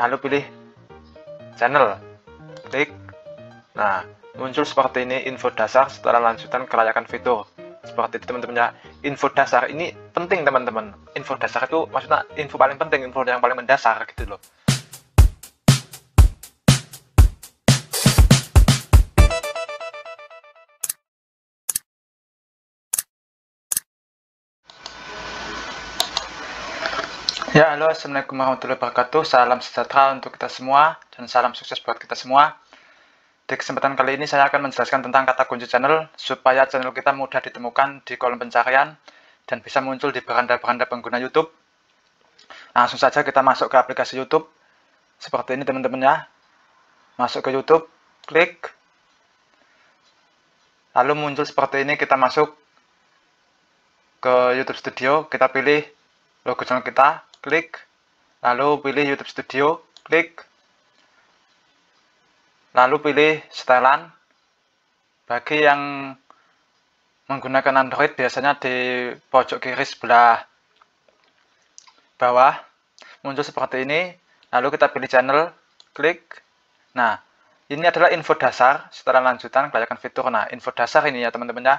lalu pilih channel klik nah muncul seperti ini info dasar setelah lanjutan kelayakan fitur seperti itu teman-teman ya info dasar ini penting teman-teman info dasar itu maksudnya info paling penting info yang paling mendasar gitu loh Ya, halo, Assalamualaikum warahmatullahi wabarakatuh. Salam sejahtera untuk kita semua, dan salam sukses buat kita semua. Di kesempatan kali ini saya akan menjelaskan tentang kata kunci channel, supaya channel kita mudah ditemukan di kolom pencarian, dan bisa muncul di beranda-beranda pengguna YouTube. Langsung saja kita masuk ke aplikasi YouTube. Seperti ini teman-teman ya. Masuk ke YouTube, klik. Lalu muncul seperti ini, kita masuk ke YouTube Studio, kita pilih logo channel kita, klik, lalu pilih YouTube Studio, klik, lalu pilih setelan. Bagi yang menggunakan Android biasanya di pojok kiri sebelah bawah muncul seperti ini. Lalu kita pilih channel, klik. Nah, ini adalah info dasar setelah lanjutan kelayakan fitur. Nah, info dasar ini ya teman-teman ya.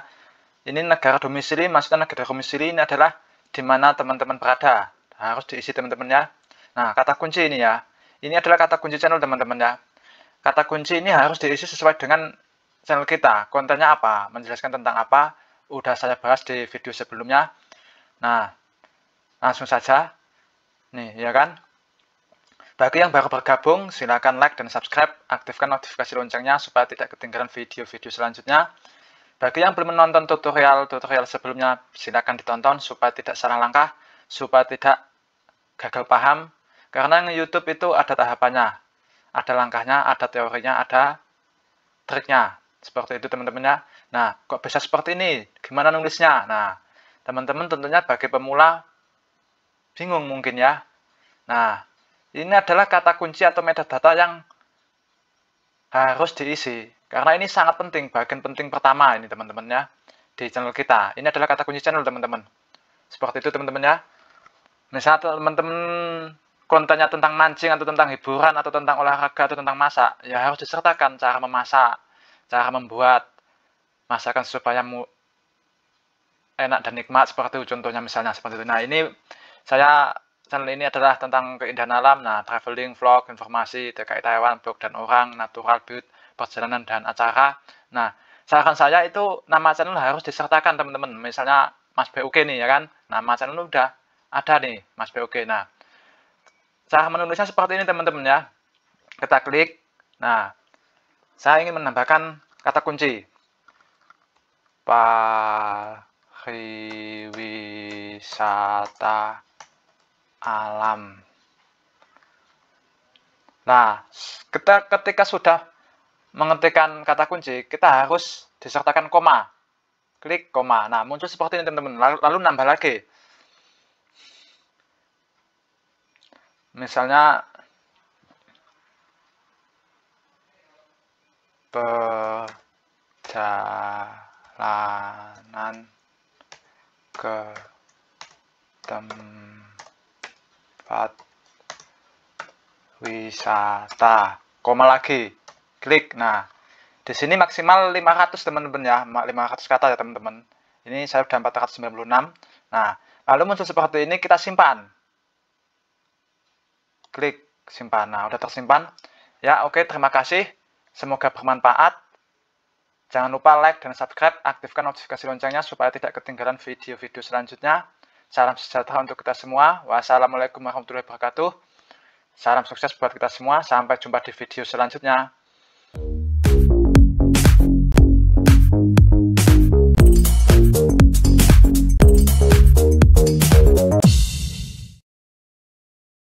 Ini negara domisili, maksudnya negara domisili ini adalah di mana teman-teman berada harus diisi teman teman ya. Nah, kata kunci ini ya. Ini adalah kata kunci channel teman-teman ya. Kata kunci ini harus diisi sesuai dengan channel kita. Kontennya apa? Menjelaskan tentang apa? Udah saya bahas di video sebelumnya. Nah, langsung saja. Nih, ya kan? Bagi yang baru bergabung, silakan like dan subscribe. Aktifkan notifikasi loncengnya supaya tidak ketinggalan video-video selanjutnya. Bagi yang belum menonton tutorial-tutorial sebelumnya, silakan ditonton supaya tidak salah langkah, supaya tidak gagal paham karena YouTube itu ada tahapannya, ada langkahnya, ada teorinya, ada triknya. Seperti itu teman-teman ya. Nah, kok bisa seperti ini? Gimana nulisnya? Nah, teman-teman tentunya bagi pemula bingung mungkin ya. Nah, ini adalah kata kunci atau metadata yang harus diisi. Karena ini sangat penting, bagian penting pertama ini teman-teman ya. Di channel kita. Ini adalah kata kunci channel teman-teman. Seperti itu teman-teman ya misalnya nah, teman-teman kontennya tentang mancing atau tentang hiburan atau tentang olahraga atau tentang masak ya harus disertakan cara memasak cara membuat masakan supaya mu enak dan nikmat seperti itu contohnya misalnya seperti itu nah ini saya channel ini adalah tentang keindahan alam nah traveling vlog informasi terkait Taiwan blog dan orang natural beauty perjalanan dan acara nah saran saya itu nama channel harus disertakan teman-teman misalnya Mas BUK nih ya kan nama channel udah ada nih, Mas BOG. Nah, cara menulisnya seperti ini teman-teman ya. Kita klik. Nah, saya ingin menambahkan kata kunci. Pariwisata alam. Nah, kita ketika sudah mengetikkan kata kunci, kita harus disertakan koma. Klik koma. Nah, muncul seperti ini teman-teman. Lalu, lalu nambah lagi. misalnya perjalanan ke tempat wisata koma lagi klik nah di sini maksimal 500 teman-teman ya 500 kata ya teman-teman ini saya sudah 496 nah lalu muncul seperti ini kita simpan klik simpan. Nah, udah tersimpan. Ya, oke, okay, terima kasih. Semoga bermanfaat. Jangan lupa like dan subscribe, aktifkan notifikasi loncengnya supaya tidak ketinggalan video-video selanjutnya. Salam sejahtera untuk kita semua. Wassalamualaikum warahmatullahi wabarakatuh. Salam sukses buat kita semua. Sampai jumpa di video selanjutnya.